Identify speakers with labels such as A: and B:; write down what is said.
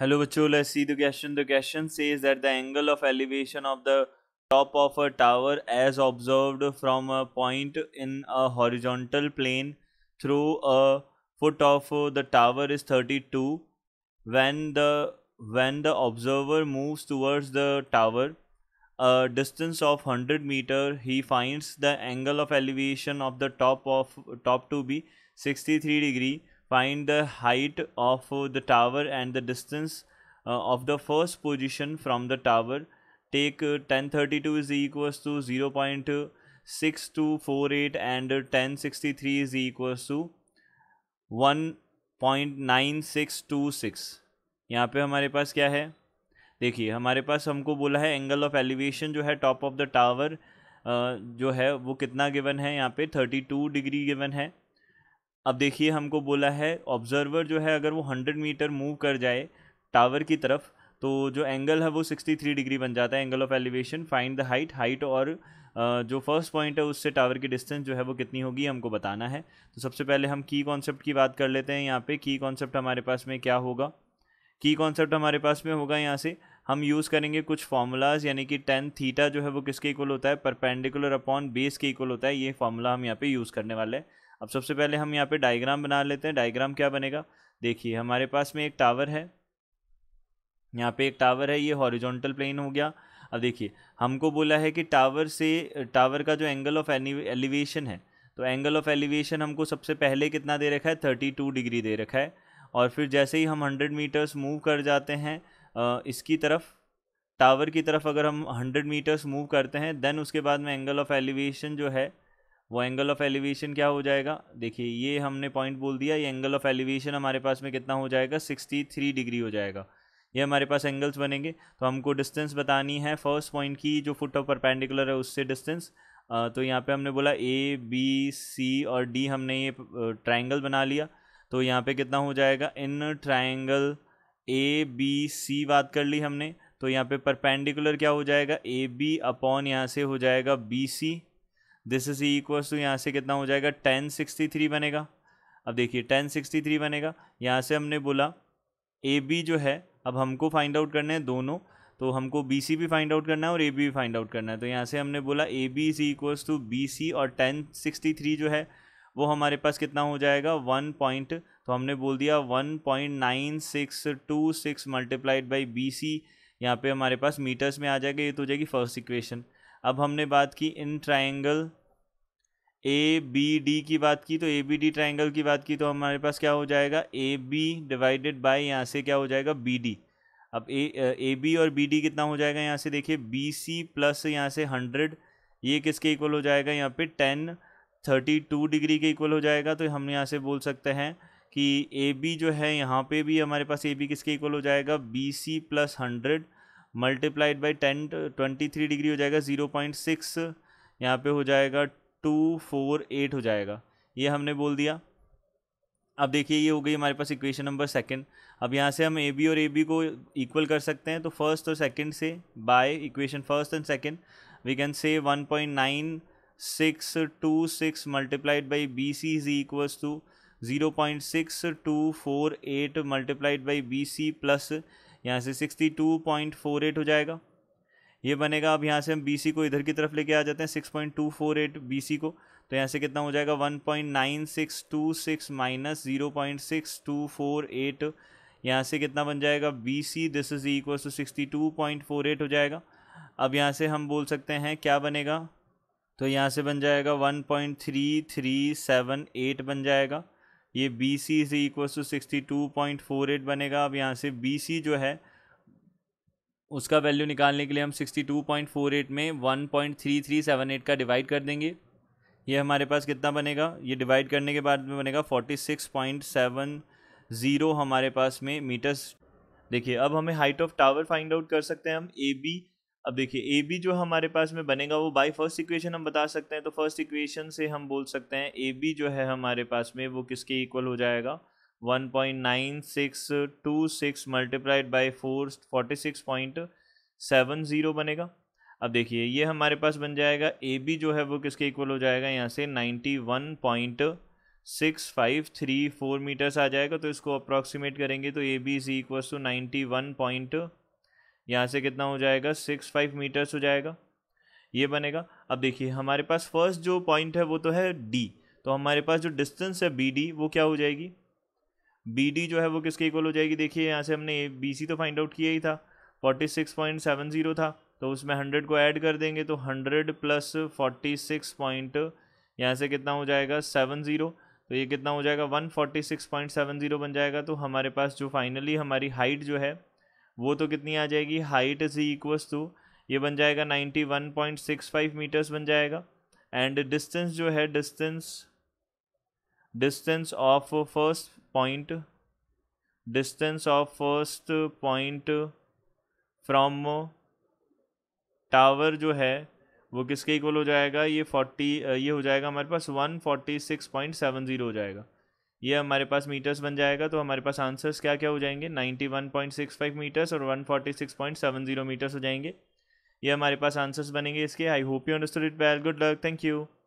A: Hello bachcho, let's see the question. The question says that the angle of elevation of the top of a tower as observed from a point in a horizontal plane through a foot of the tower is 32 when the when the observer moves towards the tower a distance of 100 meter he finds the angle of elevation of the top of top to be 63 degree find the height of the tower and the distance of the first position from the tower take 1032 is equals to 0 0.6248 and 1063 is equals to 1.9626 यहाँ पे हमारे पास क्या है देखिए हमारे पास हमको बोला है एंगल ऑफ एलिवेशन जो है टॉप ऑफ द टावर जो है वो कितना गिवन है यहाँ पे 32 डिग्री गिवन है अब देखिए हमको बोला है ऑब्जर्वर जो है अगर वो हंड्रेड मीटर मूव कर जाए टावर की तरफ तो जो एंगल है वो सिक्सटी थ्री डिग्री बन जाता है angle of elevation find the height height और जो फर्स्ट पॉइंट है उससे टावर की डिस्टेंस जो है वो कितनी होगी हमको बताना है तो सबसे पहले हम की कॉन्सेप्ट की बात कर लेते हैं यहाँ पे की कॉन्सेप्ट हमारे पास में क्या होगा की कॉन्सेप्ट हमारे पास में होगा यहाँ से हम यूज़ करेंगे कुछ फार्मूलाज यानी कि टेन थीटा जो है वो किसके इक्वल होता है परपेंडिकुलर अपॉन बेस के इक्वल होता है ये फार्मूला हम यहाँ पे यूज़ करने वाले हैं अब सबसे पहले हम यहाँ पे डायग्राम बना लेते हैं डायग्राम क्या बनेगा देखिए हमारे पास में एक टावर है यहाँ पे एक टावर है ये हॉरिजॉन्टल प्लेन हो गया अब देखिए हमको बोला है कि टावर से टावर का जो एंगल ऑफ एलिवेशन है तो एंगल ऑफ एलिवेशन हमको सबसे पहले कितना दे रखा है थर्टी टू डिग्री दे रखा है और फिर जैसे ही हम हंड्रेड मीटर्स मूव कर जाते हैं इसकी तरफ टावर की तरफ अगर हम हंड्रेड मीटर्स मूव करते हैं देन उसके बाद में एंगल ऑफ एलिवेशन जो है वो एंगल ऑफ एलिवेशन क्या हो जाएगा देखिए ये हमने पॉइंट बोल दिया ये एंगल ऑफ एलिवेशन हमारे पास में कितना हो जाएगा सिक्सटी थ्री डिग्री हो जाएगा ये हमारे पास एंगल्स बनेंगे तो हमको डिस्टेंस बतानी है फर्स्ट पॉइंट की जो फुट ऑफ परपेंडिकुलर है उससे डिस्टेंस तो यहाँ पे हमने बोला ए बी सी और डी हमने ये ट्राइंगल बना लिया तो यहाँ पे कितना हो जाएगा इन ट्राइंगल ए बी सी बात कर ली हमने तो यहाँ पे परपेंडिकुलर क्या हो जाएगा ए बी अपॉन यहाँ से हो जाएगा B C this is equal to यहाँ से कितना हो जाएगा टेन सिक्सटी थ्री बनेगा अब देखिए टेन सिक्सटी थ्री बनेगा यहाँ से हमने बोला ए बी जो है अब हमको फाइंड आउट करने हैं दोनों तो हमको बी सी भी फाइंड आउट करना है और ए बी भी फाइंड आउट करना है तो यहाँ से हमने बोला A B is equals to B C और टेन सिक्सटी थ्री जो है वो हमारे पास कितना हो जाएगा वन पॉइंट तो हमने बोल दिया one point nine six two six multiplied by B C यहाँ पर हमारे पास मीटर्स में आ जाएगा ये तो हो जाएगी फर्स्ट इक्वेशन अब हमने बात की in triangle A B D की बात की तो ए बी डी ट्राइंगल की बात की तो हमारे पास क्या हो जाएगा ए बी डिवाइडेड बाई यहाँ से क्या हो जाएगा बी डी अब ए ए बी और बी डी कितना हो जाएगा यहाँ से देखिए बी सी प्लस यहाँ से हंड्रेड ये किसके इक्वल हो जाएगा यहाँ पे टेन थर्टी टू डिग्री के इक्वल हो जाएगा तो हम यहाँ से बोल सकते हैं कि ए बी जो है यहाँ पे भी हमारे पास ए बी किसके इक्वल हो जाएगा B C plus hundred multiplied by tan twenty three degree हो जाएगा ज़ीरो पॉइंट सिक्स यहाँ पे हो जाएगा टू फोर एट हो जाएगा ये हमने बोल दिया अब देखिए ये हो गई हमारे पास इक्वेशन नंबर सेकंड अब यहाँ से हम ए बी और ए बी को इक्वल कर सकते हैं तो फर्स्ट और सेकंड से by equation first and second we can say one point nine six two six multiplied by B C is equals to zero point six two four eight multiplied by B C plus यहाँ से sixty two point four eight हो जाएगा ये बनेगा अब यहाँ से हम बी को इधर की तरफ लेके आ जाते हैं six point two four eight B को तो यहाँ से कितना हो जाएगा one point nine six two six minus zero point six two four eight यहाँ से कितना बन जाएगा B C this is equal to sixty two point four eight हो जाएगा अब यहाँ से हम बोल सकते हैं क्या बनेगा तो यहाँ से बन जाएगा one point three three seven eight बन जाएगा ये B C is equal to sixty two point four eight बनेगा अब यहाँ से बी सी जो है उसका वैल्यू निकालने के लिए हम 62.48 में 1.3378 का डिवाइड कर देंगे ये हमारे पास कितना बनेगा ये डिवाइड करने के बाद में बनेगा 46.70 हमारे पास में मीटर्स देखिए अब हमें height of tower find out कर सकते हैं हम ए बी अब देखिए ए बी जो हमारे पास में बनेगा वो बाई फर्स्ट इक्वेशन हम बता सकते हैं तो फर्स्ट इक्वेशन से हम बोल सकते हैं ए बी जो है हमारे पास में वो किसके इक्वल हो जाएगा one point nine six two six multiplied by four forty six point seven zero बनेगा अब देखिए ये हमारे पास बन जाएगा ए बी जो है वो किसके इक्वल हो जाएगा यहाँ से ninety one point six five three four metres आ जाएगा तो इसको अप्रॉक्सीमेट करेंगे तो A B is equal to ninety one point यहाँ से कितना हो जाएगा सिक्स फाइव मीटर्स हो जाएगा ये बनेगा अब देखिए हमारे पास फर्स्ट जो पॉइंट है वो तो है डी तो हमारे पास जो डिस्टेंस है बी डी वो क्या हो जाएगी बी डी जो है वो किसके इक्वल हो जाएगी देखिए यहाँ से हमने बी सी तो फाइंड आउट किया ही था forty six point seven zero था तो उसमें हंड्रेड को ऐड कर देंगे तो hundred plus forty six point यहाँ से कितना हो जाएगा सेवन ज़ीरो तो ये कितना हो जाएगा one forty six point seven zero बन जाएगा तो हमारे पास जो फाइनली हमारी हाइट जो है वो तो कितनी आ जाएगी हाइट इज़ इक्वस टू ये बन जाएगा ninety one point six five metres बन जाएगा एंड डिस्टेंस जो है distance distance of first point distance of first point from tower जो है वो किसके इक्वल हो जाएगा ये फोर्टी ये हो जाएगा हमारे पास one forty six point seven zero हो जाएगा ये हमारे पास मीटर्स बन जाएगा तो हमारे पास आंसर्स क्या क्या हो जाएंगे ninety one point six five metres और one forty six point seven zero metres हो जाएंगे ये हमारे पास आंसर्स बनेंगे इसके I hope you understood it well good luck thank you